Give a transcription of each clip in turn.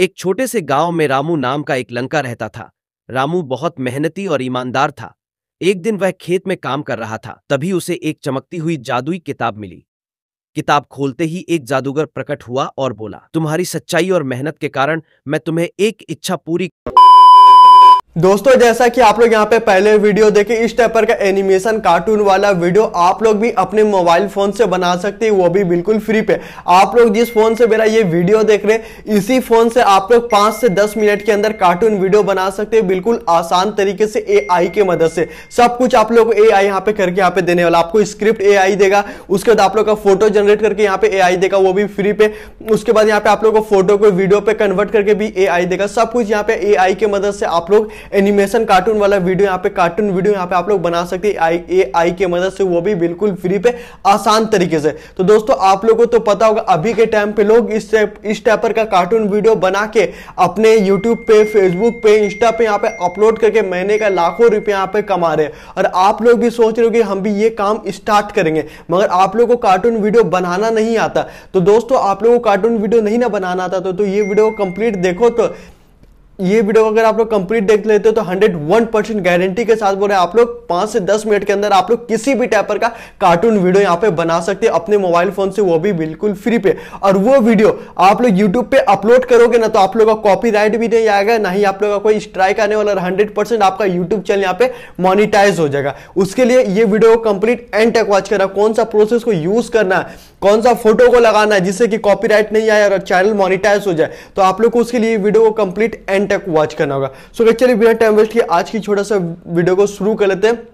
एक छोटे से गांव में रामू नाम का एक लंका रहता था रामू बहुत मेहनती और ईमानदार था एक दिन वह खेत में काम कर रहा था तभी उसे एक चमकती हुई जादुई किताब मिली किताब खोलते ही एक जादूगर प्रकट हुआ और बोला तुम्हारी सच्चाई और मेहनत के कारण मैं तुम्हें एक इच्छा पूरी दोस्तों जैसा कि आप लोग यहाँ पे पहले वीडियो देखे इस टाइप का एनिमेशन कार्टून वाला वीडियो आप लोग भी अपने मोबाइल फोन से बना सकते हैं वो भी बिल्कुल फ्री पे आप लोग जिस फोन से मेरा ये वीडियो देख रहे हैं इसी फोन से आप लोग पांच से दस मिनट के अंदर कार्टून वीडियो बना सकते हैं बिल्कुल आसान तरीके से ए के मदद से सब कुछ आप लोग ए आई यहाँ पे करके यहाँ पे देने वाला आपको स्क्रिप्ट ए देगा उसके बाद आप लोग का फोटो जनरेट करके यहाँ पे ए देगा वो भी फ्री पे उसके बाद यहाँ पे आप लोग को फोटो को वीडियो पे कन्वर्ट करके भी ए देगा सब कुछ यहाँ पे ए के मदद से आप लोग एनिमेशन कार्टून वाला वीडियो यहाँ पे कार्टून वीडियो यहाँ पे आप लोग बना सकते हैं आई ए आई की मदद से वो भी बिल्कुल फ्री पे आसान तरीके से तो दोस्तों आप लोगों को तो पता होगा अभी के टाइम पे लोग इस इस टाइपर का कार्टून वीडियो बना के अपने यूट्यूब पे फेसबुक पे इंस्टा पे यहाँ पे अपलोड करके महीने का लाखों रुपये यहाँ पे कमा रहे हैं और आप लोग भी सोच रहे हो कि हम भी ये काम स्टार्ट करेंगे मगर आप लोग को कार्टून वीडियो बनाना नहीं आता तो दोस्तों आप लोगों को कार्टून वीडियो नहीं ना बनाना आता तो, तो ये वीडियो कंप्लीट देखो तो ये वीडियो अगर आप लोग कंप्लीट देख लेते हो तो 101 परसेंट गारंटी के साथ बोल रहे हैं आप लोग पांच से दस मिनट के अंदर आप लोग किसी भी टाइपर का कार्टून वीडियो यहाँ पे बना सकते हैं अपने मोबाइल फोन से वो भी बिल्कुल फ्री पे और वो वीडियो आप लोग यूट्यूब पे अपलोड करोगे ना तो आप लोग का कॉपी भी नहीं आएगा ना ही आप लोग का कोई स्ट्राइक आने वाला हंड्रेड आपका यूट्यूब चैनल यहाँ पे मोनिटाइज हो जाएगा उसके लिए ये वीडियो कंप्लीट एंड टेक वॉच करना कौन सा प्रोसेस को यूज करना है कौन सा फोटो को लगाना है जिससे कि कॉपी नहीं आए और चैनल मोनिटाइज हो जाए तो आप लोग को उसके लिए वीडियो को कंप्लीट एंड एंड तक वॉच करना होगा सो so, चलिए बिना टाइम वेस्ट किए आज की छोटा सा वीडियो को शुरू कर लेते हैं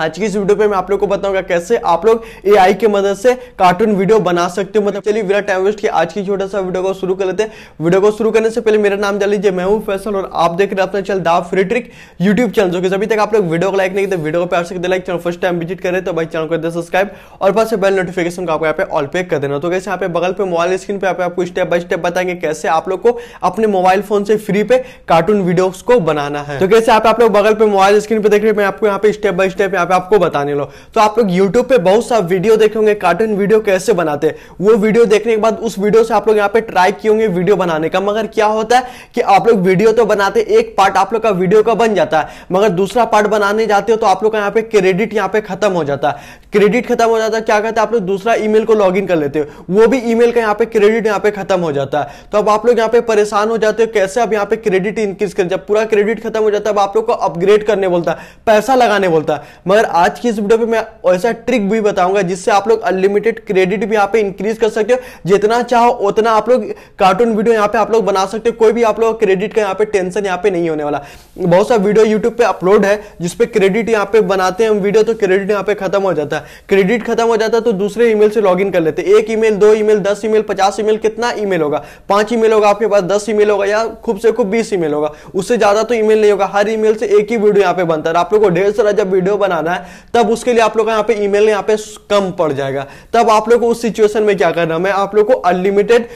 आज की इस वीडियो पे मैं आप लोग को बताऊंगा कैसे आप लोग एआई के मदद से कार्टून वीडियो बना सकते हो मतलब चलिए बिना टाइम वेस्ट किए आज की छोटा सा वीडियो को शुरू कर लेते हैं वीडियो को शुरू करने से पहले मेरा नाम जान लीजिए मैं हूं फैसल और आप देख रहे हैं अपना चैनल दा फ्री ट्रिक यूट्यूब चैनल जो कि अभी तक आप लोग वीडियो को लाइक नहीं करते वीडियो को प्यार से like channel first time visit करें तो भाई चैनल को सब्सक्राइब और पास बेल नोटिफिकेशन को आपको यहाँ पे ऑल पे कर देना तो कैसे यहाँ पे बगल पे मोबाइल स्क्रीन पे आपको स्टेप बाय स्टेप बताएंगे कैसे आप लोग को अपने मोबाइल फोन से फ्री पे कार्टून वीडियो को बनाना है तो कैसे आप लोग बगल पे मोबाइल स्क्रीन पे देख रहे हैं आपको यहाँ पे स्टेप बाय स्टेप पे आपको बताने लो तो आप लोग यूट्यूब पे बहुत सा वीडियो देखे होंगे कार्टून वीडियो कैसे बनाते हैं वो वीडियो देखने के बाद उस वीडियो से आप लोग यहाँ पे ट्राई किए होंगे वीडियो बनाने का मगर क्या होता है कि आप लोग वीडियो तो बनाते एक पार्ट आप लोग का वीडियो का बन जाता है मगर दूसरा पार्ट बनाने जाते हो तो आप लोग का यहाँ पे क्रेडिट यहाँ पे खत्म हो जाता है क्रेडिट खत्म हो जाता है क्या कहते हैं आप लोग दूसरा ई को लॉग कर लेते हो वो भी ई का यहाँ पे क्रेडिट यहाँ पे खत्म हो जाता है तो अब आप लोग यहाँ पे परेशान हो जाते हो कैसे अब यहाँ पे क्रेडिट इंक्रीज कर जब पूरा क्रेडिट खत्म हो जाता है अब आप लोग को अपग्रेड करने बोलता है पैसा लगाने बोलता है मगर मगर आज की इस वीडियो पे मैं ऐसा ट्रिक भी बताऊंगा जिससे आप लोग अनलिमिटेड क्रेडिट भी यहाँ पे इंक्रीज कर सकते हो जितना चाहो उतना आप लोग कार्टून वीडियो यहाँ पे आप लोग बना सकते हो कोई भी आप लोग क्रेडिट का यहाँ पे टेंशन यहाँ पे नहीं होने वाला बहुत सा वीडियो यूट्यूब पे अपलोड है जिसपे क्रेडिट यहाँ पे बनाते हैं वीडियो तो क्रेडिट यहाँ पे खत्म हो जाता है क्रेडिट खत्म हो जाता है तो दूसरे ई से लॉग कर लेते एक ई दो ई मेल दस ई मेल पचास ईमेल कितना ई होगा पांच ई होगा आपके पास दस ई होगा या खूब से खूब बीस ई होगा उससे ज्यादा तो ई नहीं होगा हर ई से एक ही वीडियो यहाँ पे बनता है आप लोग को ढेर सारा जब वीडियो बना जाना है तब उसके लिए आप लोग का यहाँ पे ईमेल यहाँ पे कम पड़ जाएगा तब आप लोग को उस सिचुएशन में क्या करना मैं आप लोग को अनलिमिटेड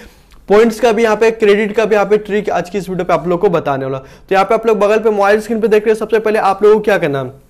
पॉइंट्स का भी यहाँ पे क्रेडिट का भी यहाँ पे ट्रिक आज की इस वीडियो पे आप लोग को बताने वाला तो यहाँ पे आप लोग बगल पे मोबाइल स्क्रीन पे देख रहे हैं सबसे पहले आप लोगों को क्या करना है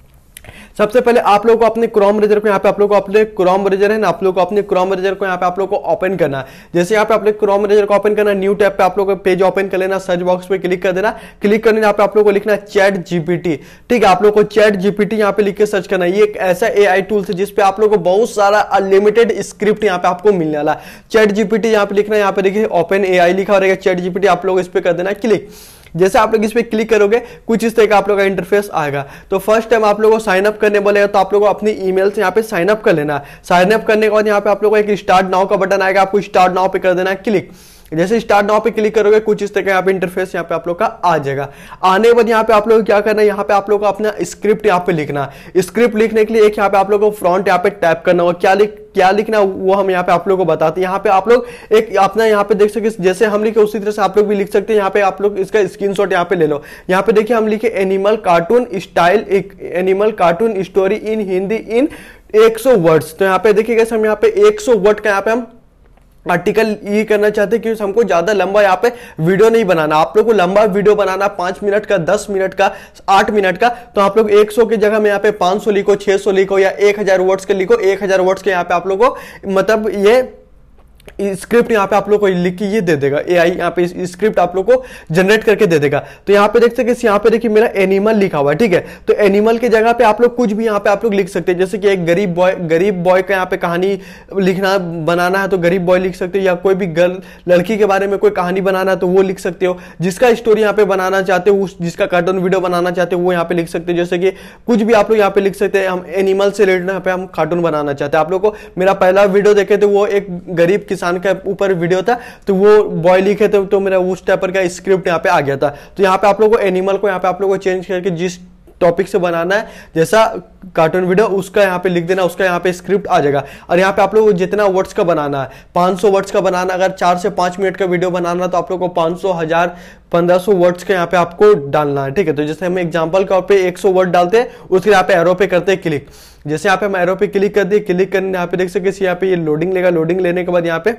सबसे पहले आप लोग को अपने क्रोम ब्रेजर को यहाँ पे आप लोग को अपने क्रोम ब्रेजर है ना आप लोगों को अपने क्रोम ब्रेजर को यहाँ पे आप लोगों को ओपन करना है जैसे यहाँ पे लोग क्रोम ब्रेजर को ओपन करना न्यू टैब पे आप लोग पेज ओपन कर लेना सर्च बॉक्स पे क्लिक कर देना क्लिक करने यहाँ पे आप लोग को लिखना चैट जीपीटी ठीक है आप लोग को चैट जीपीटी यहाँ पे लिख के सर्च करना ये एक ऐसा ए आई है जिसपे आप लोग को बहुत सारा अनलिमिटेड स्क्रिप्ट यहाँ पे आपको मिलने वाला चैट जीपीटी यहाँ पे लिखना यहाँ पे देखिए ओपन ए लिखा रहेगा चैट जीपीटी आप लोग इस पर कर देना क्लिक जैसे आप लोग इस पर क्लिक करोगे कुछ इस तरह का आप लोग का इंटरफेस आएगा तो फर्स्ट टाइम आप लोग को साइन अप करने बोलेगा तो आप लोग को अपनी ईमेल से यहाँ पे साइन अप कर लेना साइन अप करने के बाद यहाँ पे आप लोग को एक स्टार्ट नाव का बटन आएगा आपको स्टार्ट नाव पे कर देना है क्लिक जैसे स्टार्ट नाउ पे क्लिक करोगे कुछ इस तरह का यहाँ पे इंटरफेस यहाँ पे आप लोग का आ जाएगा आने के बाद यहाँ पे आप लोग क्या करना है यहाँ पे आप लोग को अपना स्क्रिप्ट यहाँ पे लिखना स्क्रिप्ट लिखने के लिए एक यहाँ पे आप लोग को फ्रंट यहाँ पे टैप करना होगा क्या लिख क्या लिखना वो हम यहाँ पे आप लोग को बताते हैं यहाँ पे आप लोग एक अपना यहाँ पे देख सकते जैसे हम लिखे उसी तरह से आप लोग भी लिख सकते हैं यहाँ पे आप लोग इसका स्क्रीन शॉट यहाँ पे ले लो यहाँ पे देखिए हम लिखे एनिमल कार्टून स्टाइल एक animal cartoon story in Hindi in 100 words तो यहाँ पे देखिए कैसे हम यहाँ पे 100 वर्ड का यहाँ पे हम आर्टिकल ये करना चाहते हैं कि हमको ज्यादा लंबा यहाँ पे वीडियो नहीं बनाना आप लोग को लंबा वीडियो बनाना पांच मिनट का दस मिनट का आठ मिनट का तो आप लोग एक सौ की जगह में यहाँ पे पांच सौ लिखो छह सौ लिखो या एक हजार वर्ड्स के लिखो एक हजार वर्ड्स के यहाँ पे आप लोगों को मतलब ये स्क्रिप्ट यहाँ पे आप लोग को लिख के ये दे देगा ए आई यहाँ पे स्क्रिप्ट आप लोग को जनरेट करके दे देगा तो यहाँ पे देख सकते हैं यहाँ पे देखिए मेरा एनिमल लिखा हुआ है ठीक है तो एनिमल की जगह पे आप लोग कुछ भी यहाँ पे आप लोग लिख सकते हैं जैसे कि एक गरीब बॉय गरीब बॉय का यहाँ पे कहानी लिखना बनाना है तो गरीब बॉय लिख सकते हो या कोई भी गर्ल लड़की के बारे में कोई कहानी बनाना है तो वो लिख सकते हो जिसका स्टोरी यहाँ पे बनाना चाहते हो जिसका कार्टून वीडियो बनाना चाहते हो वो यहाँ पे लिख सकते हो जैसे कि कुछ भी आप लोग यहाँ पे लिख सकते हैं हम एनिमल से रिलेटेड यहाँ पे हम कार्टून बनाना चाहते हैं आप लोग को मेरा पहला वीडियो देखे थे वो एक गरीब किसान इंसान का ऊपर वीडियो था तो वो बॉय लिखे थे तो मेरा उस टाइपर का स्क्रिप्ट यहाँ पे आ गया था तो यहाँ पे आप लोगों को एनिमल को यहाँ पे आप लोग को चेंज करके जिस टॉपिक से बनाना है जैसा कार्टून वीडियो उसका यहाँ पे लिख देना उसका यहाँ पे स्क्रिप्ट आ जाएगा और यहाँ पे आप लोग जितना वर्ड्स का बनाना है 500 वर्ड्स का बनाना अगर चार से पाँच मिनट का वीडियो बनाना तो आप लोग को पाँच हजार पंद्रह वर्ड्स का यहाँ पे आपको डालना है ठीक है तो जैसे हम एग्जाम्पल का पे एक सौ वर्ड डालते हैं उसके यहाँ पे एरो पे करते हैं क्लिक जैसे यहाँ पे हम एरो पे क्लिक कर दिए क्लिक करने यहाँ पे देख सकते यहाँ पे ये लोडिंग लेगा लोडिंग लेने के बाद यहाँ पे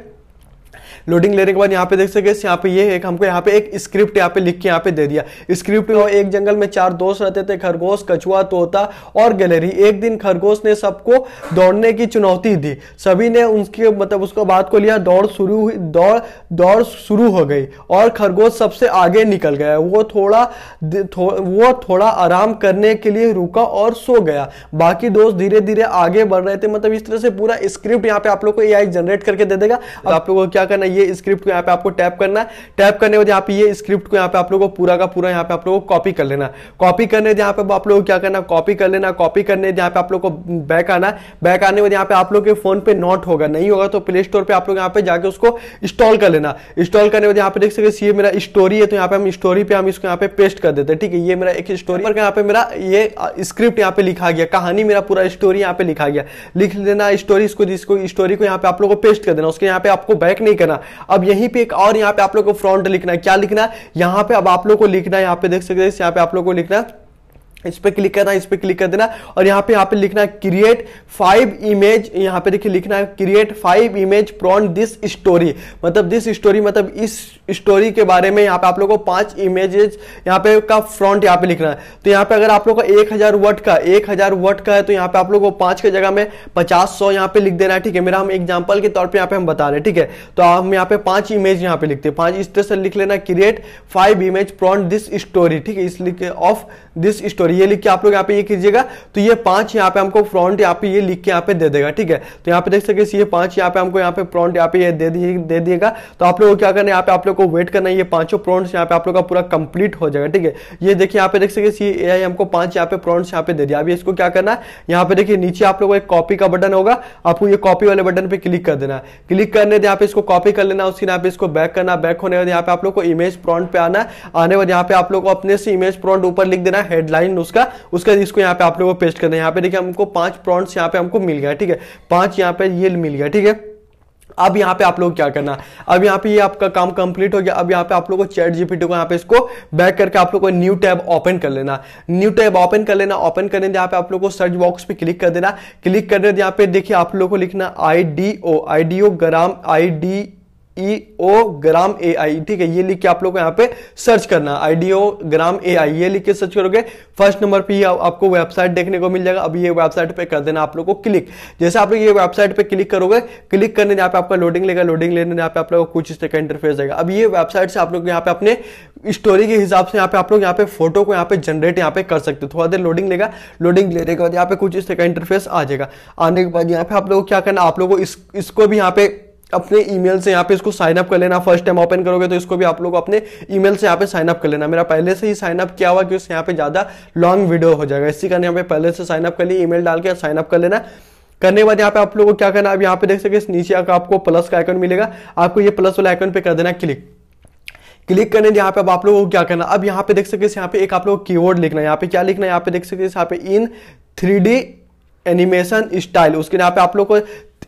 लोडिंग लेने के बाद यहाँ पे देख सकते यहाँ पे ये एक हमको यहाँ पे एक स्क्रिप्ट यहाँ पे लिख के यहाँ पे दे दिया स्क्रिप्ट एक जंगल में चार दोस्त रहते थे खरगोश कछुआ तोता और गैलरी एक दिन खरगोश ने सबको दौड़ने की चुनौती दी सभी ने उनके मतलब उसको बात को लिया दौड़ शुरू हुई दौड़ दौड़ शुरू हो गई और खरगोश सबसे आगे निकल गया वो थोड़ा थो, वो थोड़ा आराम करने के लिए रुका और सो गया बाकी दोस्त धीरे धीरे आगे बढ़ रहे थे मतलब इस तरह से पूरा स्क्रिप्ट यहाँ पे आप लोग को ए जनरेट करके दे देगा अब आप लोगों को क्या करना ये स्क्रिप्ट को यहाँ पे आपको टैप करना है टैप करने के बाद यहाँ पे ये स्क्रिप्ट को यहाँ पे आप लोगों को पूरा का पूरा यहाँ पे आप लोगों को कॉपी कर लेना कॉपी करने यहाँ पे आप लोगों को क्या करना कॉपी कर लेना कॉपी करने यहाँ पे आप लोग को बैक आना बैक आने के यहाँ पे आप लोग के फोन पे नॉट होगा नहीं होगा तो प्ले स्टोर पर आप लोग यहाँ पे जाकर उसको इंस्टॉल कर लेना इंस्टॉल करने के यहाँ पे देख सकते ये मेरा स्टोरी है तो यहाँ पे हम स्टोरी पे हम इसको यहाँ पे पेस्ट कर देते हैं ठीक है ये मेरा एक स्टोरी पर यहाँ पे मेरा ये स्क्रिप्ट यहाँ पे लिखा गया कहानी मेरा पूरा स्टोरी यहाँ पे लिखा गया लिख लेना स्टोरी इसको जिसको स्टोरी को यहाँ पे आप लोग को पेस्ट कर देना उसके यहाँ पे आपको बैक नहीं करना अब यहीं पे एक और यहाँ पे आप लोग को फ्रंट लिखना है क्या लिखना है यहाँ पे अब आप लोग को लिखना है यहाँ पे देख सकते हैं यहाँ पे आप लोग को लिखना है इस पर क्लिक करना इस पर क्लिक कर देना और यहाँ पे यहाँ पे लिखना क्रिएट फाइव इमेज यहाँ पे देखिए लिखना है create five image from this story मतलब दिस स्टोरी मतलब इस स्टोरी के बारे में यहाँ पे आप लोगों को पांच इमेजेस यहाँ पे का फ्रंट यहाँ पे लिखना है तो यहाँ पे अगर आप लोग का एक हजार वर्ड का एक हजार वर्ड का है तो यहाँ पे आप लोग को पांच की जगह में पचास सौ यहाँ पे लिख देना है ठीक है मेरा हम एग्जाम्पल के तौर पर यहाँ पे हम बता रहे हैं ठीक है तो हम यहाँ पे पांच इमेज यहाँ पे लिखते हैं पांच इस तरह से लिख लेना create five image from this story ठीक है इस ऑफ दिस स्टोरी ये लिख के आप लोग यहाँ पे ये कीजिएगा तो ये पांच यहाँ पे हमको फ्रंट यहाँ पे ये लिख के यहाँ पे दे देगा ठीक है तो यहाँ पे देख सकते ये पांच यहाँ पे हमको यहाँ पे फ्रंट यहाँ पे ये दे दे दिएगा तो आप लोग को क्या करना है यहाँ पे आप लोग को वेट करना है ये पांचों प्रॉन्ट्स यहाँ पे आप लोग का पूरा कंप्लीट हो जाएगा ठीक है ये देखिए यहाँ पे देख सकते ए आई हमको पांच यहाँ पे प्रॉन्ट्स यहाँ पे दे दिया अभी इसको क्या करना है यहाँ पे देखिए नीचे आप लोग को एक कॉपी का बटन होगा आपको ये कॉपी वाले बटन पे क्लिक कर देना है क्लिक करने यहाँ पे इसको कॉपी कर लेना उसके यहाँ पे इसको बैक करना बैक होने बाद यहाँ पे आप लोग को इमेज प्रॉन्ट पे आना आने वाले यहाँ पे आप लोग को अपने से इमेज प्रॉन्ट ऊपर लिख देना गया हेडलाइन उसका उसका इसको यहाँ पे आप लोगों को पेस्ट करना है यहाँ पे देखिए हमको पांच प्रॉन्ट्स यहाँ पे हमको मिल गया ठीक है पांच यहाँ पे ये मिल गया ठीक है अब यहाँ पे आप लोग क्या करना अब यहाँ पे ये आपका काम कंप्लीट हो गया अब यहाँ पे आप लोग को चैट जीपीटी को यहाँ पे इसको बैक करके आप लोग को न्यू टैब ओपन कर लेना न्यू टैब ओपन कर लेना ओपन करने यहाँ पे आप लोग को सर्च बॉक्स पे क्लिक कर देना क्लिक करने यहाँ पे देखिए आप लोग को लिखना I D O I D O gram I D E O gram A I ठीक है ये लिख के आप लोग को यहाँ पे सर्च करना आईडीओ ग्राम ए आई ये लिख के सर्च करोगे फर्स्ट नंबर पे आप, आपको वेबसाइट देखने को मिल जाएगा अभी ये वेबसाइट पे कर देना आप लोग को क्लिक जैसे आप लोग ये वेबसाइट पे क्लिक करोगे क्लिक करने यहाँ पे आपका लोडिंग लेगा लोडिंग लेने यहाँ पे आप लोग कुछ इस तरह का इंटरफेस देगा अब ये वेबसाइट से आप लोग यहाँ पे अपने स्टोरी के हिसाब से यहाँ पे आप लोग यहाँ पे फोटो को यहाँ पे जनरेट यहाँ पे कर सकते हो थोड़ा देर लोडिंग लेगा लोडिंग लेने के बाद यहाँ पे कुछ इस तरह का इंटरफेस आ जाएगा आने के बाद यहाँ पे आप लोग क्या करना आप लोग को इसको भी यहाँ पे अपने ईमेल से यहाँ पे इसको साइन अप कर लेना फर्स्ट टाइम ओपन करोगे तो इसको भी आप लोग अपने ईमेल से यहाँ पे साइन अप कर लेना मेरा पहले से ही साइन अप किया हुआ क्योंकि यहाँ पे ज़्यादा लॉन्ग वीडियो हो जाएगा इसी कारण यहाँ पे पहले से साइन अप कर लिया ईमेल डाल के साइन अप कर लेना करने के बाद यहाँ पे आप लोगों को क्या करना अब यहाँ पे देख सकते इस नीचे आपको प्लस का आइकन मिलेगा आपको ये प्लस वाला आइकन पे कर देना क्लिक क्लिक करने यहाँ पे अब आप लोगों को क्या करना अब यहाँ पे देख सकते यहाँ पे एक आप लोग कीवर्ड लिखना है यहाँ पे क्या लिखना है यहाँ पे देख सकते यहाँ पे इन थ्री एनिमेशन स्टाइल उसके यहाँ पे आप लोग को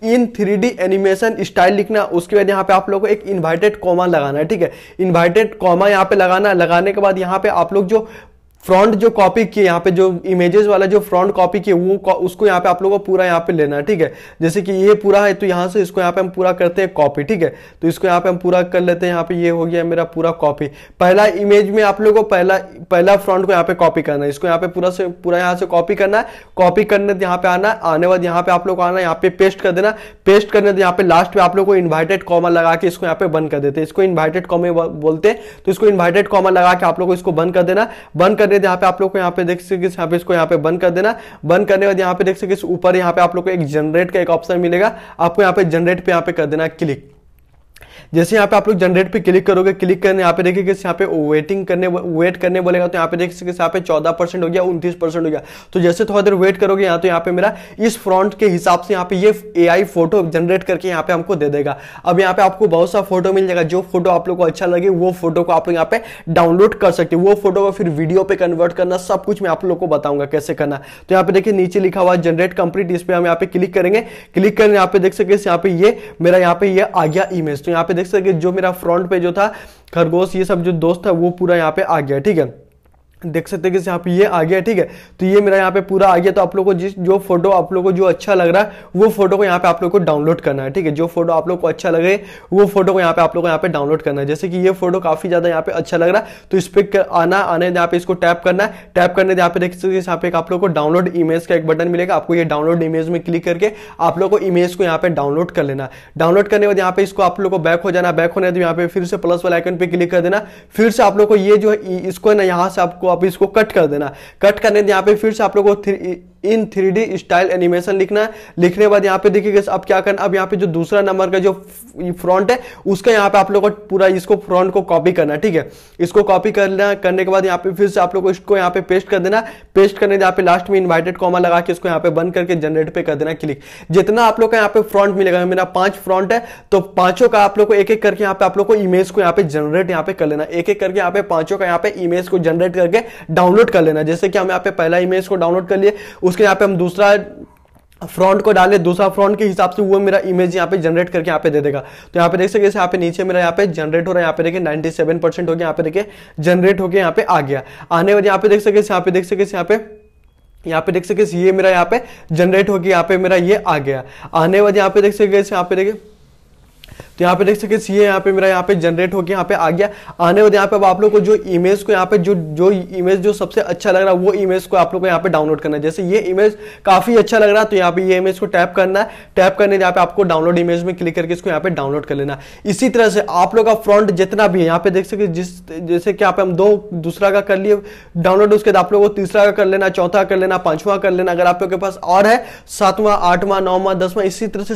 इन थ्री एनिमेशन स्टाइल लिखना उसके बाद यहाँ पे आप लोगों को एक इन्वाइटेड कॉमा लगाना है ठीक है इन्वाइटेड कॉमा यहाँ पे लगाना लगाने के बाद यहाँ पे आप लोग जो फ्रंट जो कॉपी किए यहाँ पे जो इमेजेस वाला जो फ्रॉन्ट कॉपी किए वो उसको यहाँ पे आप लोगों को पूरा यहाँ पे लेना है ठीक है जैसे कि ये पूरा है तो यहाँ से इसको यहाँ पे हम पूरा करते हैं कॉपी ठीक है तो इसको यहाँ पे हम पूरा कर लेते हैं यहाँ पे ये हो गया मेरा पूरा कॉपी पहला इमेज में आप लोगों को पहला पहला फ्रंट को यहाँ पे कॉपी करना है इसको यहाँ पे पूरा से पूरा यहाँ से कॉपी करना है कॉपी करने यहाँ पे आना आने बाद यहाँ पे आप लोग को आना यहाँ पे पेस्ट कर देना पेस्ट करने यहाँ पे लास्ट में आप लोग को इन्वाइटेड कॉमा लगा के इसको यहाँ पे बंद कर देते हैं इसको इन्वाइटेड कॉमे बोलते हैं तो इसको इन्वाइटेड कॉमा लगा के आप लोग को इसको बंद कर देना बंद करने बाद यहाँ पे आप लोग को यहाँ पे देख सके यहाँ पे इसको यहाँ पे बंद कर देना बंद करने के बाद यहाँ पे देख सके ऊपर यहाँ पे आप लोग को एक जनरेट का एक ऑप्शन मिलेगा आपको यहाँ पे जनरेट पे यहाँ पे कर देना क्लिक जैसे यहाँ पे आप लोग जनरेट पे क्लिक करोगे क्लिक करने यहाँ पे देखिए यहाँ पे वेटिंग करने वेट करने बोलेगा तो यहाँ पे देख सकते यहाँ पे चौदह परसेंट हो गया उनतीस परसेंट हो गया तो जैसे थोड़ा देर वेट करोगे यहाँ तो यहाँ पे मेरा इस फ्रंट के हिसाब से यहाँ पे ये ए फोटो जनरेट करके यहाँ पे हमको दे देगा अब यहाँ पे आपको बहुत सा फोटो मिल जाएगा जो फोटो आप लोग को अच्छा लगे वो फोटो को आप लोग यहाँ पे डाउनलोड कर सकते वो फोटो को फिर वीडियो पे कन्वर्ट करना सब कुछ मैं आप लोग को बताऊंगा कैसे करना तो यहाँ पे देखिए नीचे लिखा हुआ जनरेट कंप्लीट इस पर हम यहाँ पे क्लिक करेंगे क्लिक करने यहाँ पे देख सकते यहाँ पे ये मेरा यहाँ पे ये आ गया इमेज तो यहाँ पे देख सके जो मेरा फ्रंट पे जो था खरगोश ये सब जो दोस्त था वो पूरा यहाँ पे आ गया ठीक है देख सकते हैं कि यहाँ पे ये आ गया ठीक है तो ये मेरा यहाँ पे पूरा आ गया तो आप लोग को जिस जो फोटो आप लोग को जो अच्छा लग रहा है वो फोटो को यहाँ पे आप लोग को डाउनलोड करना है ठीक है जो फोटो आप लोग को अच्छा लगे वो फोटो को यहाँ पे आप लोग को यहाँ पे डाउनलोड करना है जैसे कि ये फोटो काफी ज्यादा यहाँ पे अच्छा लग रहा है तो इस पर आना आने यहाँ पे इसको टैप करना है टैप करने यहाँ पे देख सकते यहाँ पे आप लोग को डाउनलोड इमेज का एक बटन मिलेगा आपको ये डाउनलोड इमेज में क्लिक करके आप लोग को इमेज को यहाँ पे डाउनलोड कर लेना डाउनलोड करने के बाद यहाँ पे इसको आप लोग को बैक हो जाना बैक होने यहाँ पे फिर से प्लस वाले आइकन पे क्लिक कर देना फिर से आप लोग को ये जो है इसको ना यहाँ से आपको आपको अब इसको कट कर देना कट करने यहाँ पे फिर से आप लोग को in three D style animation लिखना है लिखने के बाद यहाँ पे देखिए अब क्या करना अब यहाँ पे जो दूसरा नंबर का जो फ्रंट है उसका यहाँ पे आप लोगों को पूरा इसको फ्रंट को कॉपी करना है ठीक है इसको कॉपी करना करने के बाद यहाँ पे फिर से आप लोग को इसको यहाँ पे पेस्ट कर देना पेस्ट करने यहाँ पे लास्ट में इन्वाइटेड कॉमा लगा के इसको यहाँ पे बंद करके जनरेट पे कर देना क्लिक जितना आप लोग का यहाँ पे फ्रंट मिलेगा मेरा पांच फ्रंट है तो पांचों का आप लोग को एक एक करके यहाँ पे आप लोग को इमेज को यहाँ पे जनरेट यहाँ पे कर लेना एक एक करके यहाँ पे पांचों का यहाँ पे इमेज को जनरेट करके करके डाउनलोड कर लेना जैसे कि हम यहाँ पे पहला इमेज को डाउनलोड कर लिए उसके यहाँ पे हम दूसरा फ्रंट को डाले दूसरा फ्रंट के हिसाब से वो मेरा इमेज यहाँ पे जनरेट करके यहाँ पे दे देगा तो यहाँ पे देख सकते जैसे यहाँ पे नीचे मेरा यहाँ पे जनरेट हो रहा है यहाँ पे देखिए 97 परसेंट हो गया यहाँ पे देखिए जनरेट होके यहाँ पे आ गया आने वाले यहाँ पे देख सके यहाँ पे देख सके यहाँ पे यहाँ पे देख सके ये मेरा यहाँ पे जनरेट होके यहाँ पे मेरा ये आ गया आने वाले यहाँ पे देख सके यहाँ पे देखिए तो यहाँ पे देख सके है यहाँ पे मेरा यहाँ पे जनरेट होकर यहाँ पे आ गया आने वाले यहाँ पे अब आप लोग को जो इमेज को यहाँ पे जो जो इमेज जो सबसे अच्छा लग रहा है वो इमेज को आप लोग को यहाँ पे डाउनलोड करना है जैसे ये इमेज काफी अच्छा लग रहा है तो यहाँ पे ये इमेज को टैप करना है टैप करने यहाँ पे आपको डाउनलोड इमेज में क्लिक करके इसको यहाँ पे डाउनलोड कर लेना इसी तरह से आप लोग का फ्रंट जितना भी है यहाँ पे देख सके जिस जैसे कि आप हम दो दूसरा का कर लिए डाउनलोड उसके बाद आप लोग को तीसरा का कर लेना चौथा कर लेना पांचवा कर लेना अगर आप लोग के पास और है सातवां आठवां नौवां दसवां इसी तरह से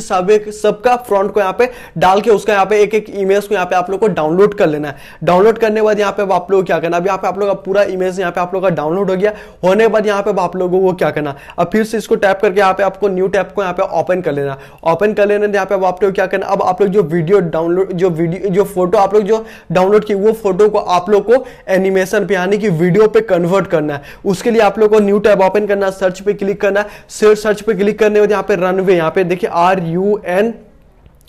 सबका फ्रंट को यहाँ पे डाल के है उसका यहाँ पे एक एक इमेज को यहाँ पे आप लोग को डाउनलोड कर लेना है डाउनलोड करने के बाद यहाँ पे आप लोग क्या करना अभी यहाँ पे आप लोग का पूरा इमेज यहाँ पे आप लोग का डाउनलोड हो गया होने के बाद यहाँ पे आप लोगों को क्या करना अब फिर से इसको टैप करके यहाँ पे आपको न्यू टैप को यहाँ पे ओपन कर लेना ओपन कर लेना यहाँ पे आप लोग क्या करना अब आप लोग जो वीडियो डाउनलोड जो वीडियो जो फोटो आप लोग जो डाउनलोड की वो फोटो को आप लोग को एनिमेशन पे यानी कि वीडियो पे कन्वर्ट करना है उसके लिए आप लोग को न्यू टैब ओपन करना सर्च पे क्लिक करना सर्च पे क्लिक करने के बाद यहाँ पे रनवे यहाँ पे देखिए R U N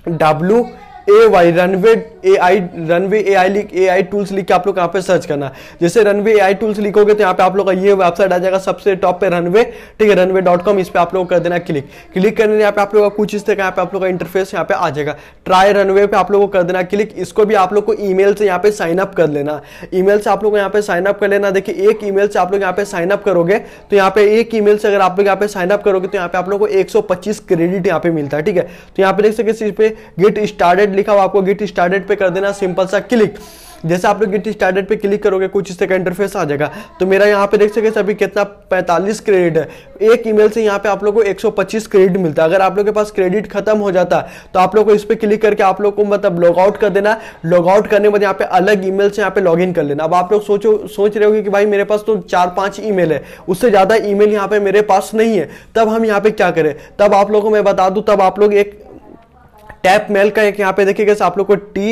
W A Y runway A I runway A I लिख ए आई टूल्स लिख के आप लोग यहाँ पे सर्च करना जैसे रनवे ए आई टूल्स लिखोगे तो यहाँ पे आप लोग का ये वेबसाइट आ जाएगा सबसे टॉप पे रनवे ठीक है रनवे डॉट कॉम इस पर आप लोग कर देना क्लिक क्लिक करने यहाँ पे आप लोग का कुछ इस तरह यहाँ पे आप लोग का इंटरफेस यहाँ पे आ जाएगा ट्राई रनवे पे आप लोग को कर देना क्लिक इसको भी आप लोग को मेल से यहाँ पे साइन अप कर लेना मेल से आप लोग यहाँ पे साइन अप कर लेना देखिए एक मेल से आप लोग यहाँ पे साइन अप करोगे तो यहाँ पे एक मेल से अगर आप लोग यहाँ पे साइन अप करोगे तो यहाँ पे आप लोग को पच्चीस क्रेडिट यहाँ पे मिलता है ठीक है तो यहाँ पे देख सकते इस पर गेट स्टार्टेड स्टार्टेड लिखा हुआ आपको गेट स्टार्टेड पे कर देना सिंपल सा क्लिक जैसे आप लोग गेट स्टार्टेड पे क्लिक करोगे कुछ इस तरह का इंटरफेस आ जाएगा तो मेरा यहाँ पे देख सके अभी कितना 45 क्रेडिट है एक ईमेल से यहाँ पे आप लोग को 125 क्रेडिट मिलता है अगर आप लोग के पास क्रेडिट खत्म हो जाता तो आप लोग को इस पर क्लिक करके आप लोग को मतलब लॉगआउट कर देना लॉगआउट करने के बाद यहाँ पे अलग ई से यहाँ पे लॉग कर लेना अब आप लोग सोचो सोच रहे हो कि भाई मेरे पास तो चार पाँच ई है उससे ज़्यादा ई मेल पे मेरे पास नहीं है तब हम यहाँ पे क्या करें तब आप लोग को मैं बता दूँ तब आप लोग एक टैप मेल का एक यहाँ पे देखिएगा आप लोग को T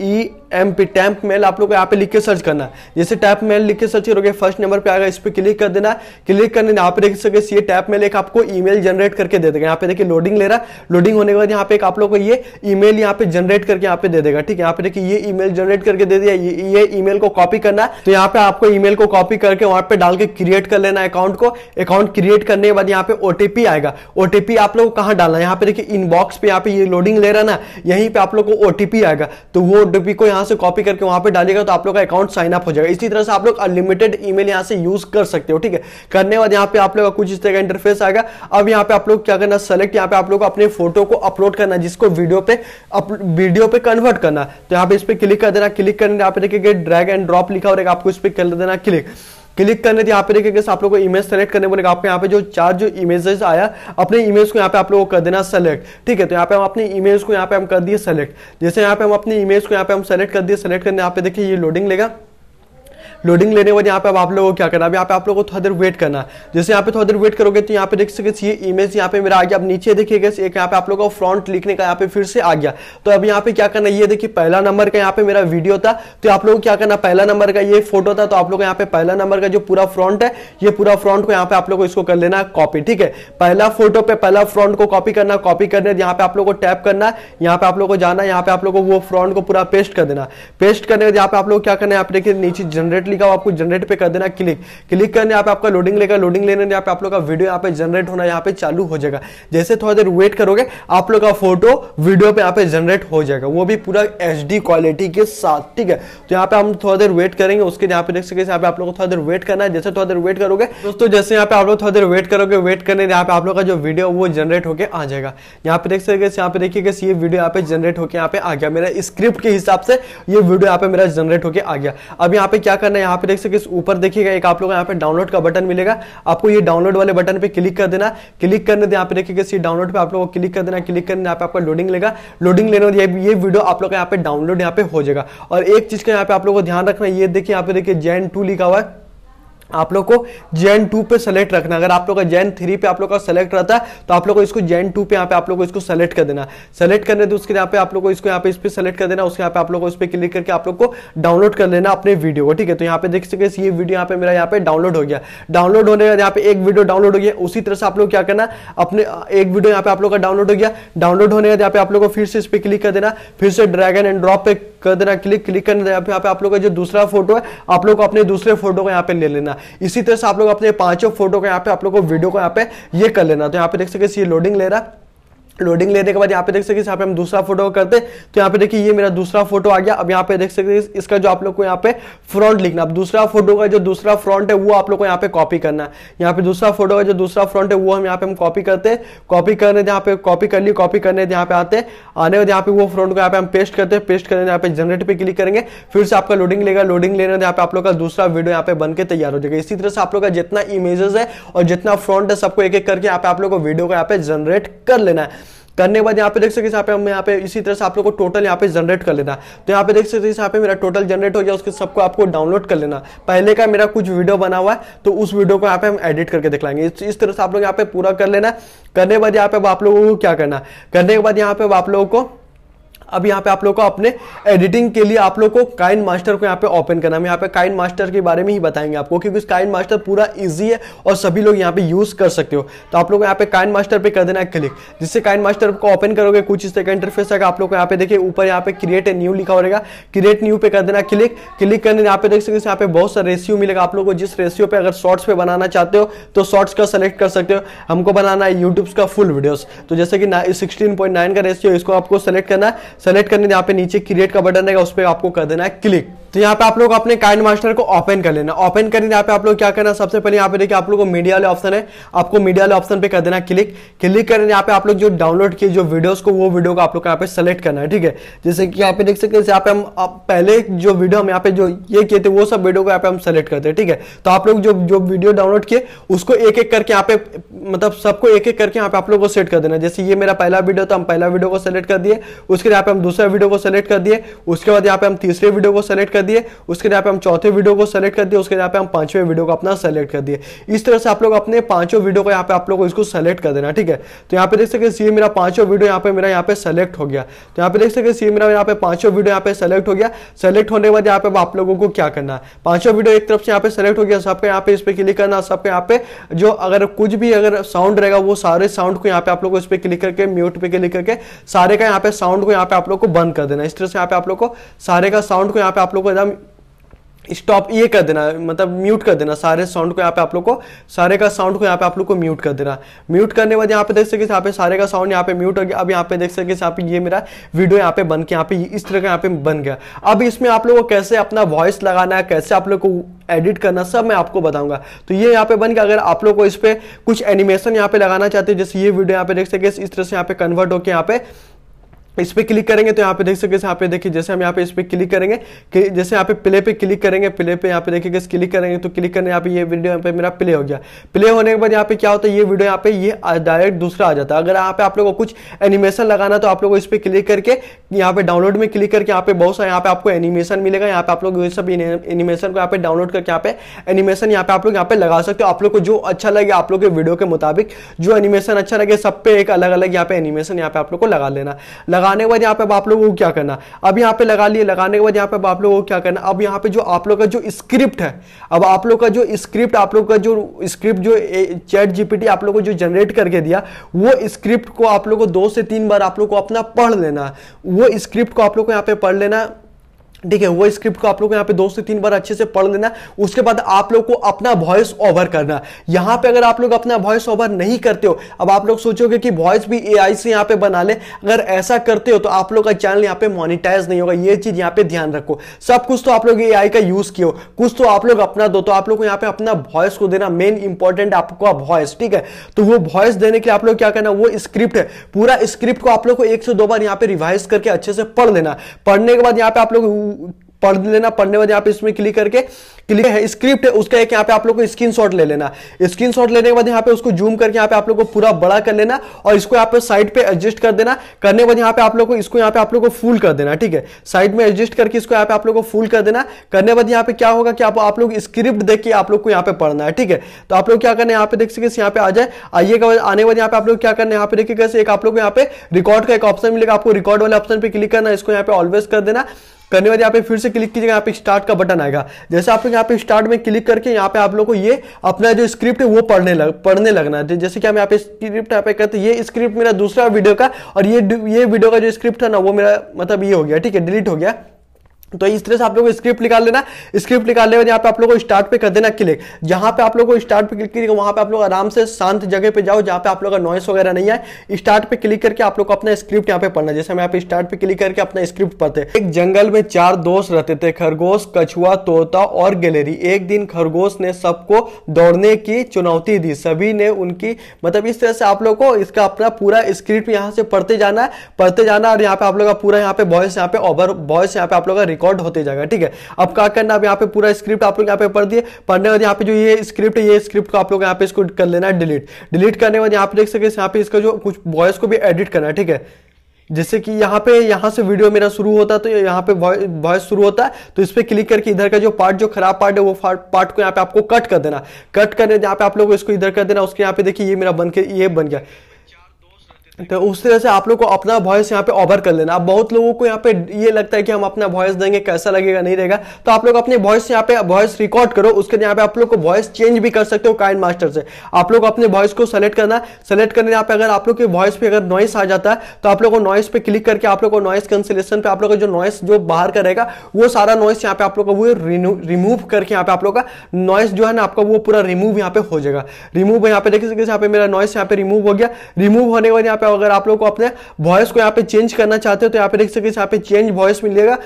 E e M P temp mail आप लोग को यहाँ पे लिख के सर्च करना है जैसे टैप मेल लिख के सर्च करोगे फर्स्ट नंबर पे आएगा इस पर क्लिक कर देना क्लिक करने यहाँ पे देख सकते ये टैप मेल एक आपको ईमेल जनरेट करके दे देगा यहाँ पे देखिए लोडिंग ले रहा है लोडिंग होने के बाद यहाँ पे एक आप लोग को ये ई मेल यहाँ पे जनरेट करके यहाँ पे दे देगा ठीक है यहाँ पे देखिए ये ईमेल जनरेट करके दे दिया ये ईमेल को कॉपी करना है तो यहाँ पे आपको ईमेल को कॉपी करके वहां पे डाल के क्रिएट कर लेना अकाउंट को अकाउंट क्रिएट करने के बाद यहाँ पे ओटीपी आएगा ओटीपी आप लोग को कहाँ डालना है यहाँ पे देखिए इनबॉक्स पे यहाँ पे ये लोडिंग ले रहा ना यहीं पर आप लोग को ओटीपी आएगा तो वो ओटीपी को यहाँ यहाँ से कॉपी करके वहाँ पे डालिएगा तो आप लोग का अकाउंट साइन अप हो जाएगा इसी तरह से आप लोग अनलिमिटेड ईमेल यहाँ से यूज कर सकते हो ठीक है करने बाद यहाँ पे आप लोग का कुछ इस तरह का इंटरफेस आएगा अब यहाँ पे आप लोग क्या करना सेलेक्ट यहाँ पे आप लोग को अपने फोटो को अपलोड करना जिसको वीडियो पे वीडियो पे कन्वर्ट करना तो यहाँ पे इस पर क्लिक कर देना क्लिक करने यहाँ पे देखिए ड्रैग एंड ड्रॉप लिखा हो रहेगा आपको इस पर कर देना क्लिक क्लिक करने यहाँ पे देखिए आप लोग को इमेज सेलेक्ट करने बोलेगा आपको यहाँ पे जो चार जो इमेजेस आया अपने इमेज को यहाँ पे आप लोगों को कर देना सेलेक्ट ठीक है तो यहाँ पे हम अपनी इमेज को यहाँ पे हम कर दिए सेलेक्ट जैसे यहाँ पे हम अपनी इमेज को यहाँ पे हम सेलेक्ट कर दिए सेलेक्ट करने यहाँ पे देखिए ये लोडिंग लेगा लोडिंग लेने के बाद यहाँ पे अब आप लोगों को क्या करना है यहाँ पे आप लोगों को थोड़ा देर वेट करना है जैसे यहाँ पे थोड़ा देर वेट करोगे तो यहाँ पे देख सकते ये इमेज यहाँ पे मेरा आ गया अब नीचे देखिएगा एक यहाँ पे आप लोगों को फ्रंट लिखने का यहाँ पे फिर से आ गया तो अब यहाँ पे क्या करना ये देखिए पहला नंबर का यहाँ पे मेरा वीडियो था तो आप लोगों को क्या करना पहला नंबर का ये फोटो था तो आप लोग यहाँ पे पहला नंबर का जो पूरा फ्रंट है ये पूरा फ्रंट को यहाँ पे आप लोग को इसको कर लेना है कॉपी ठीक है पहला फोटो पे पहला फ्रंट को कॉपी करना कॉपी करने यहाँ पे आप लोग को टैप करना है यहाँ पे आप लोग को जाना है यहाँ पे आप लोग को वो फ्रंट को पूरा पेस्ट कर देना पेस्ट करने के यहाँ पे आप लोग क्या करना है यहाँ पे देखिए नीचे जनरेट लिखा हुआ आपको जनरेट पे कर देना क्लिक क्लिक करने आप आपका लोडिंग लेगा लोडिंग लेने आप, आप लोग का वीडियो यहाँ पे जनरेट होना यहाँ पे चालू हो जाएगा जैसे थोड़ा देर वेट करोगे आप लोग का फोटो वीडियो पे यहाँ पे जनरेट हो जाएगा वो भी पूरा एच क्वालिटी के साथ ठीक है तो यहाँ पे हम थोड़ा देर वेट करेंगे उसके यहाँ पे देख सकते यहाँ पे आप लोग को थोड़ा देर वेट करना है जैसे थोड़ा देर वेट करोगे दोस्तों जैसे यहाँ पे आप लोग थोड़ा देर वेट करोगे वेट करने यहाँ पे आप लोग का जो वीडियो वो जनरेट होकर आ जाएगा यहाँ पे देख सकते यहाँ पे देखिए ये वीडियो यहाँ पे जनरेट होकर यहाँ पे आ गया मेरा स्क्रिप्ट के हिसाब से ये वीडियो यहाँ पे मेरा जनरेट होकर आ गया अब यहाँ पे क्या करना है यहाँ पे देख सकते ऊपर देखिएगा एक आप लोग यहाँ पे डाउनलोड का बटन मिलेगा आपको ये डाउनलोड वाले बटन पे क्लिक कर देना क्लिक करने दे यहाँ पे देखिए इसी डाउनलोड पे आप लोग क्लिक कर देना क्लिक करने पे आपका लोडिंग लेगा लोडिंग लेने ये वीडियो आप लोग यहाँ पे डाउनलोड यहाँ पे हो जाएगा और एक चीज का यहाँ पे आप लोगों को ध्यान रखना ये देखिए यहाँ पे देखिए जैन टू लिखा हुआ है आप लोग को जेन टू पे सेलेक्ट रखना अगर आप लोग का जेन थ्री पे आप लोग का सेलेक्ट रहता है तो आप लोग को इसको जेन टू पे यहाँ पे आप लोग को इसको सेलेक्ट कर देना सेलेक्ट करने तो उसके यहाँ पे आप लोग को इसको यहाँ पे इस पर सेलेक्ट कर देना उसके यहाँ पे आप लोग को इस पर क्लिक करके आप लोग को डाउनलोड कर लेना अपने वीडियो को ठीक है तो यहाँ पे देख सकते ये वीडियो यहाँ पे मेरा यहाँ पे डाउनलोड हो गया डाउनलोड होने का यहाँ पे एक वीडियो डाउनलोड हो गया उसी तरह से आप लोग क्या करना अपने एक वीडियो यहाँ पे आप लोग का डाउनलोड हो गया डाउनलोड होने का यहाँ पे आप लोग को फिर से इस पर क्लिक कर देना फिर से ड्रैगन एंड ड्रॉप पे कर देना क्लिक क्लिक कर देना यहाँ पे आप लोग का जो दूसरा फोटो है आप लोग को अपने दूसरे फोटो को यहाँ पे ले लेना इसी तरह से आप लोग अपने पांचों फोटो को यहाँ पे आप लोग को वीडियो को यहाँ पे ये कर लेना तो यहाँ पे देख सकते ये लोडिंग ले रहा है लोडिंग लेने के बाद यहाँ पे देख सकते यहाँ पे हम दूसरा फोटो करते तो यहाँ पे देखिए ये मेरा दूसरा फोटो आ गया अब यहाँ पे देख सकते इसका जो आप लोग को यहाँ पे फ्रंट लिखना अब दूसरा फोटो का जो दूसरा फ्रंट है वो आप लोग को यहाँ पे कॉपी करना है यहाँ पे दूसरा फोटो का जो दूसरा फ्रंट है वो हम यहाँ पे हम कॉपी करते कॉपी करने यहाँ पे कॉपी कर लिए कॉपी करने यहाँ पे आते आने बाद यहाँ पे वो फ्रंट को यहाँ पे हम पेस्ट करते हैं पेस्ट करने यहाँ पे जनरेट पे क्लिक करेंगे फिर से आपका लोडिंग लेगा लोडिंग लेने यहाँ पे आप लोग का दूसरा वीडियो यहाँ पे बन के तैयार हो जाएगा इसी तरह से आप लोग का जितना इमेजेस है और जितना फ्रंट है सबको एक एक करके यहाँ पे आप लोग को वीडियो को यहाँ पे जनरेट कर लेना है करने के बाद यहाँ पे देख सकते यहाँ पे हम यहाँ पे इसी तरह से आप लोग को टोटल यहाँ पे जनरेट कर लेना तो यहाँ पे देख सकते यहाँ पे मेरा टोटल जनरेट हो गया उसके सबको आपको डाउनलोड कर लेना पहले का मेरा कुछ वीडियो बना हुआ है तो उस वीडियो को यहाँ पे हम एडिट करके लेंगे इस तरह से आप लोग यहाँ पे पूरा कर लेना करने के बाद यहाँ पे आप लोगों को क्या करना करने के बाद यहाँ पे आप लोगों को अब यहाँ पे आप लोग को अपने एडिटिंग के लिए आप लोग को काइन मास्टर को यहाँ पे ओपन करना है यहाँ पे काइन मास्टर के बारे में ही बताएंगे आपको क्योंकि काइन मास्टर पूरा ईजी है और सभी लोग यहाँ पे यूज कर सकते हो तो आप लोग यहाँ पे काइन मास्टर पे कर देना है क्लिक जिससे काइन मास्टर को ओपन करोगे कुछ इस तरह का इंटरफेस आएगा आप लोग यहाँ पे देखिए ऊपर यहाँ पे क्रिएट ए न्यू लिखा होगा क्रिएट न्यू पे कर देना क्लिक क्लिक करने यहाँ पे देख सकते यहाँ पे बहुत सा रेशियो मिलेगा आप लोग को जिस रेशियो पे अगर शॉर्ट्स पे बनाना चाहते हो तो शॉर्ट्स का सेलेक्ट कर सकते हो हमको बनाना है यूट्यूब का फुल वीडियोस तो जैसे कि सिक्सटीन पॉइंट नाइन का रेशियो इसको आपको सेलेक्ट करना है सेलेक्ट करने यहाँ पे नीचे क्रिएट का बटन रहेगा उस पर आपको कर देना है क्लिक तो यहाँ पे आप लोग अपने काइंड मास्टर को ओपन कर लेना ओपन करने यहाँ पे आप लोग क्या करना सबसे पहले यहाँ पे देखिए आप लोगों को मीडिया वाले ऑप्शन है आपको मीडिया वाले ऑप्शन पे कर देना क्लिक क्लिक करने यहाँ पे आप लोग जो डाउनलोड किए जो वीडियोस को वो वीडियो को आप लोग यहाँ पे सेलेक्ट करना है ठीक है जैसे कि यहाँ पे देख सकते हैं यहाँ पे हम पहले जो वीडियो हम यहाँ पे जो ये किए थे वो सब वीडियो को यहाँ पे हम सेलेक्ट करते हैं ठीक है तो आप लोग जो जो वीडियो डाउनलोड किए उसको एक एक करके यहाँ पे मतलब सबको एक एक करके यहाँ पे आप लोग को सेट कर देना जैसे ये मेरा पहला वीडियो था हम पहला वीडियो को सेलेक्ट कर दिए उसके यहाँ पे हम दूसरा वीडियो को सेलेक्ट कर दिए उसके बाद यहाँ पे हम तीसरे वीडियो को सेलेक्ट कर कर दिए उसके यहाँ पे हम चौथे वीडियो को सेलेक्ट कर दिए उसके यहाँ पे हम पांचवें वीडियो को अपना सेलेक्ट कर दिए इस तरह से आप लोग अपने पांचों वीडियो को यहाँ पे आप लोग इसको सेलेक्ट कर देना ठीक है तो यहाँ पे देख सकते सी मेरा पांचों वीडियो यहाँ पे मेरा यहाँ पे सेलेक्ट हो गया तो यहाँ पे देख सकते सी मेरा यहाँ पे पांचों वीडियो यहाँ पे सेलेक्ट हो गया सेलेक्ट होने के बाद यहाँ पे आप लोगों को क्या करना है पांचों वीडियो एक तरफ से यहाँ पे सेलेक्ट हो गया सबके यहाँ पे इस पर क्लिक करना सबके यहाँ पे जो अगर कुछ भी अगर साउंड रहेगा वो सारे साउंड को यहाँ पे आप लोग इस पर क्लिक करके म्यूट पे क्लिक करके सारे का यहाँ पे साउंड को यहाँ पे आप लोग को बंद कर देना इस तरह से यहाँ पे आप लोग को सारे का साउंड को यहाँ पे आप लोग को एकदम स्टॉप ये कर देना मतलब म्यूट कर देना सारे साउंड को यहाँ पे आप लोग को सारे का साउंड को यहाँ पे आप लोग को म्यूट कर देना म्यूट करने के बाद यहाँ पे देख सकते यहाँ पे सारे का साउंड यहाँ पे म्यूट हो गया अब यहाँ पे देख सकते यहाँ पे ये मेरा वीडियो यहाँ पे बन के यहाँ पे इस तरह का यहाँ पे बन गया अब इसमें आप लोग को कैसे अपना वॉइस लगाना है कैसे आप लोग को एडिट करना सब मैं आपको बताऊंगा तो ये यहाँ पे बन गया अगर आप लोग को इस पर कुछ एनिमेशन यहाँ पे लगाना चाहते हैं जैसे ये वीडियो यहाँ पे देख सके इस तरह से यहाँ पे कन्वर्ट होकर यहाँ पे इस पर क्लिक करेंगे तो यहाँ पे देख सकते हैं यहाँ पे देखिए जैसे हम यहाँ पे इस पे क्लिक करेंगे कि जैसे यहाँ पे प्ले पे क्लिक करेंगे प्ले पे यहाँ पे देखिए क्लिक करेंगे तो क्लिक करने यहाँ पे ये वीडियो यहाँ पे मेरा प्ले हो गया प्ले होने के बाद यहाँ पे क्या होता है ये वीडियो यहाँ पे ये डायरेक्ट दूसरा आ जाता है अगर यहाँ पे आप लोग को कुछ एनिमेशन लगाना तो आप लोग इस पर क्लिक करके यहाँ पे डाउनलोड में क्लिक करके यहाँ पे बहुत सारे यहाँ पे आपको एनिमेशन मिलेगा यहाँ पे आप लोग ये सब एनिमेशन को यहाँ पे डाउनलोड करके यहाँ पे एनिमेशन यहाँ पे आप लोग यहाँ पे लगा सकते हो आप लोग को जो अच्छा लगे आप लोग के वीडियो के मुताबिक जो एनिमेशन अच्छा लगे सब पे एक अलग अलग यहाँ पे एनिमेशन यहाँ पे आप लोग को लगा लेना लगाने के बाद यहाँ पे आप लोगों को क्या करना अब यहाँ पे लगा लिए लगाने के बाद यहाँ पे आप लोगों को क्या करना अब यहाँ पे जो आप लोग का जो स्क्रिप्ट है अब आप लोग का जो स्क्रिप्ट आप लोग का जो स्क्रिप्ट जो चैट जीपीटी आप लोग को जो जनरेट करके दिया वो स्क्रिप्ट को आप लोग को दो से तीन बार आप लोग को अपना पढ़ लेना वो स्क्रिप्ट को आप लोग को यहाँ पे पढ़ लेना ठीक है वो स्क्रिप्ट को आप लोग यहाँ पे दो से तीन बार अच्छे से पढ़ लेना उसके बाद आप लोग को अपना वॉइस ओवर करना यहाँ पे अगर आप लोग अपना वॉइस ओवर नहीं करते हो अब आप लोग सोचोगे कि वॉइस भी एआई से यहाँ पे बना ले अगर ऐसा करते हो तो आप लोग का चैनल यहाँ पे मोनिटाइज नहीं होगा ये चीज यहाँ पे ध्यान रखो सब कुछ तो आप लोग ए का यूज किए हो कुछ तो आप लोग अपना दो तो आप लोग को यहाँ पे अपना वॉइस को देना मेन इंपॉर्टेंट आपका वॉइस ठीक है तो वो वॉइस देने के लिए आप लोग क्या करना वो स्क्रिप्ट है पूरा स्क्रिप्ट को आप लोग को एक से दो बार यहाँ पे रिवाइज करके अच्छे से पढ़ लेना पढ़ने के बाद यहाँ पे आप लोग पढ़ लेना पढ़ने बाद यहाँ पे इसमें क्लिक करके क्लिक है स्क्रिप्ट है उसका एक यहाँ पे आप लोग को स्क्रीनशॉट ले लेना स्क्रीनशॉट लेने के बाद यहाँ पे उसको जूम करके यहाँ पे आप लोग को पूरा बड़ा कर लेना और इसको यहाँ पे साइड पे एडजस्ट कर देना करने के बाद यहाँ पे आप लोग को इसको यहाँ पे आप लोग को फुल कर देना ठीक है साइड में एडजस्ट करके इसको यहाँ पे आप लोग को फुल कर देना करने बाद यहाँ पे क्या होगा कि आप, लोग स्क्रिप्ट देख के आप लोग को यहाँ पे पढ़ना है ठीक है तो आप लोग क्या करना है यहाँ पे देख सके यहाँ पे आ जाए आइए आने बाद यहाँ पे आप लोग क्या करना है यहाँ पे देखिए कैसे एक आप लोग को यहाँ पे रिकॉर्ड का एक ऑप्शन मिलेगा आपको रिकॉर्ड वाले ऑप्शन पे क्लिक करना इसको यहाँ पे ऑलवेज कर देना करने बाद यहाँ पे फिर से क्लिक कीजिएगा यहाँ पे स्टार्ट का बटन आएगा जैसे आप यहाँ पे स्टार्ट में क्लिक करके यहाँ पे आप लोग को ये अपना जो स्क्रिप्ट है वो पढ़ने लग पढ़ने लगना है जैसे कि हम यहाँ पे स्क्रिप्ट यहाँ पे कहते हैं ये स्क्रिप्ट मेरा दूसरा वीडियो का और ये ये वीडियो का जो स्क्रिप्ट है ना वो मेरा मतलब ये हो गया ठीक है डिलीट हो गया तो इस तरह से आप लोगों को स्क्रिप्ट निकाल लेना स्क्रिप्ट निकाल लेना यहाँ पे आप लोगों को स्टार्ट पे कर देना क्लिक जहाँ पे आप लोगों को स्टार्ट पे क्लिक करिएगा वहां पे आप लोग आराम से शांत जगह पे जाओ जहाँ पे आप लोग का नॉइस वगैरह नहीं है स्टार्ट पे क्लिक करके आप लोग को अपना स्क्रिप्ट यहाँ पे पढ़ना जैसे हम यहाँ पे स्टार्ट पे क्लिक करके अपना स्क्रिप्ट पढ़ते एक जंगल में चार दोस्त रहते थे खरगोश कछुआ तोता और गैलेरी एक दिन खरगोश ने सबको दौड़ने की चुनौती दी सभी ने उनकी मतलब इस तरह से आप लोग को इसका अपना पूरा स्क्रिप्ट यहाँ से पढ़ते जाना है पढ़ते जाना और यहाँ पे आप लोग का पूरा यहाँ पे वॉइस यहाँ पे ओवर वॉइस यहाँ पे आप लोग का रिकॉर्ड होते जाएगा ठीक है अब क्या करना अब यहाँ पे पूरा स्क्रिप्ट आप लोग यहाँ पे पढ़ दिए पढ़ने के बाद यहाँ पे जो ये स्क्रिप्ट है ये स्क्रिप्ट को आप लोग यहाँ पे इसको कर लेना है डिलीट डिलीट करने के बाद यहाँ पे देख सके यहाँ पे इसका जो कुछ वॉइस को भी एडिट करना है ठीक है जैसे कि यहाँ पे यहाँ से वीडियो मेरा शुरू होता है तो यहाँ पे वॉइस शुरू होता है तो इस पर क्लिक करके इधर का जो पार्ट जो खराब पार्ट है वो पार्ट को यहाँ पे आपको कट कर देना कट करने यहाँ पे आप लोग इसको इधर कर देना उसके यहाँ पे देखिए ये मेरा बन के ये बन गया तो उस तरह से आप लोग को अपना वॉइस यहाँ पे ओवर कर लेना आप बहुत लोगों को यहाँ पे ये लगता है कि हम अपना वॉइस देंगे कैसा लगेगा नहीं रहेगा तो आप लोग अपने वॉइस यहाँ पे वॉइस रिकॉर्ड करो उसके यहाँ पे आप लोग को वॉइस चेंज भी कर सकते हो काइन मास्टर से आप लोग अपने वॉइस को सेलेक्ट करना सेलेक्ट करने यहाँ पे अगर आप लोग के वॉइस पे अगर नॉइस आ जाता है तो आप लोग को नॉइस पे क्लिक करके आप लोग को नॉइस कैंसिलेशन पे आप लोग का जो नॉइस जो बाहर का रहेगा वो सारा नॉइस यहाँ पे आप लोग का वो रिमूव करके यहाँ पे आप लोग का नॉइस जो है ना आपका वो पूरा रिमूव यहाँ पे हो जाएगा रिमूव यहाँ पे देखिए यहाँ पे मेरा नॉइस यहाँ पे रिमूव हो गया रिमूव होने के बाद यहाँ पे अगर आप लोग को अपने वॉइस को यहाँ पे चेंज करना चाहते हो तो यहाँ पे देख सकते हैं यहाँ पे चेंज वॉइस मिलेगा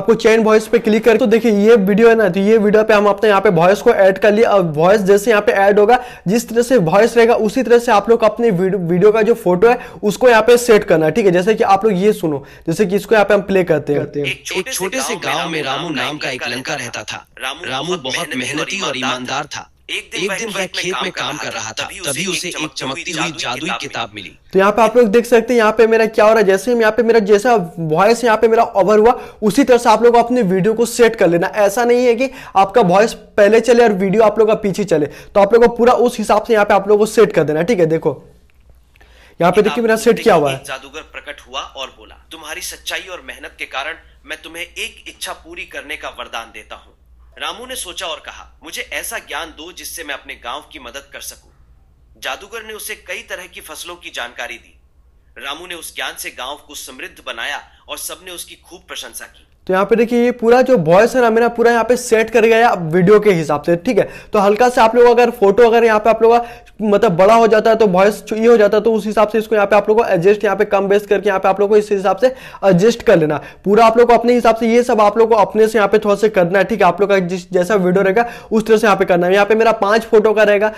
आपको चेंज वॉइस पे क्लिक करके तो देखिए ये वीडियो है ना तो ये वीडियो पे हम अपने यहाँ पे वॉइस को ऐड कर लिया और वॉइस जैसे यहाँ पे ऐड होगा जिस तरह से वॉइस रहेगा उसी तरह से आप लोग अपने वीडियो का जो फोटो है उसको यहाँ पे सेट करना ठीक है जैसे कि आप लोग ये सुनो जैसे कि इसको यहाँ पे हम प्ले करते हैं एक छोटे से गाँव में रामू नाम का एक लंका रहता था रामू बहुत मेहनती और ईमानदार था एक दिन, एक दिन वह खेत में काम कर रहा था तभी उसे एक चमकती हुई जादुई किताब मिली तो यहाँ पे आप लोग देख सकते हैं यहाँ पे मेरा क्या हो रहा है जैसे यहाँ पे मेरा जैसा वॉइस यहाँ पे मेरा ओवर हुआ उसी तरह से आप लोग अपने वीडियो को सेट कर लेना ऐसा नहीं है कि आपका वॉइस पहले चले और वीडियो आप लोग का पीछे चले तो आप लोग को पूरा उस हिसाब से यहाँ पे आप लोग को सेट कर देना ठीक है देखो यहाँ पे देखिए मेरा सेट क्या हुआ है जादूगर प्रकट हुआ और बोला तुम्हारी सच्चाई और मेहनत के कारण मैं तुम्हें एक इच्छा पूरी करने का वरदान देता हूँ रामू ने सोचा और कहा मुझे ऐसा ज्ञान दो जिससे मैं अपने गांव की मदद कर सकूं। जादूगर ने उसे कई तरह की फसलों की जानकारी दी रामू ने उस ज्ञान से गांव को समृद्ध बनाया और सबने उसकी खूब प्रशंसा की तो यहाँ पे देखिए ये पूरा जो वॉइस है ना मेरा पूरा यहाँ पे सेट कर गया है वीडियो के हिसाब से ठीक है तो हल्का से आप लोग अगर फोटो अगर यहाँ पे आप लोग मतलब बड़ा हो जाता है तो वॉइस ये हो जाता है तो उस हिसाब से इसको यहाँ पे आप लोगों को एडजस्ट यहाँ पे कम बेस करके यहाँ पे आप लोग को इस हिसाब से एडजस्ट कर लेना पूरा आप लोग को अपने हिसाब से ये सब आप लोग को अपने से यहाँ पे थोड़ा से करना है ठीक है आप लोग का जैसा वीडियो रहेगा उस तरह से यहाँ पे करना है यहाँ पे मेरा पांच फोटो का रहेगा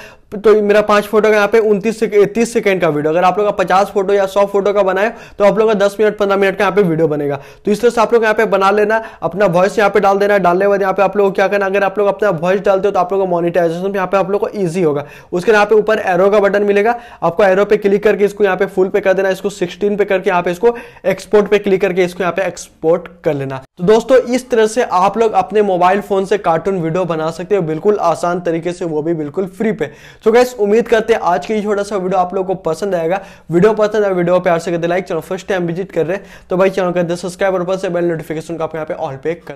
तो मेरा पांच फोटो का यहाँ पे उनतीस तीस सेकेंड का वीडियो अगर आप लोग का पचास फोटो या सौ फोटो का बनाए तो आप लोग का दस मिनट पंद्रह मिनट का यहाँ पे वीडियो बनेगा तो इस तरह से आप लोग यहाँ पे बना लेना अपना वॉइस यहाँ पे डाल देना है डालने के बाद यहाँ पे आप लोग क्या करना अगर आप लोग अपना वॉइस डालते हो तो आप लोग को मोनिटाइजेशन यहाँ पे आप लोग को ईजी होगा उसके यहाँ पे ऊपर एरो का बटन मिलेगा आपको एरो पे क्लिक करके इसको यहाँ पे फुल पे कर देना इसको सिक्सटीन पे करके यहाँ पे इसको एक्सपोर्ट पे क्लिक करके इसको यहाँ पे एक्सपोर्ट कर लेना तो दोस्तों इस तरह से आप लोग अपने मोबाइल फोन से कार्टून वीडियो बना सकते हो बिल्कुल आसान तरीके से वो भी बिल्कुल फ्री पे तो गैस उम्मीद करते हैं आज के ये छोटा सा वीडियो आप लोगों को पसंद आएगा वीडियो पसंद है वीडियो प्यार से करते like channel first time visit कर रहे तो भाई चैनल करते सब्सक्राइब और बेल नोटिफिकेशन का आपको यहाँ पे ऑल पे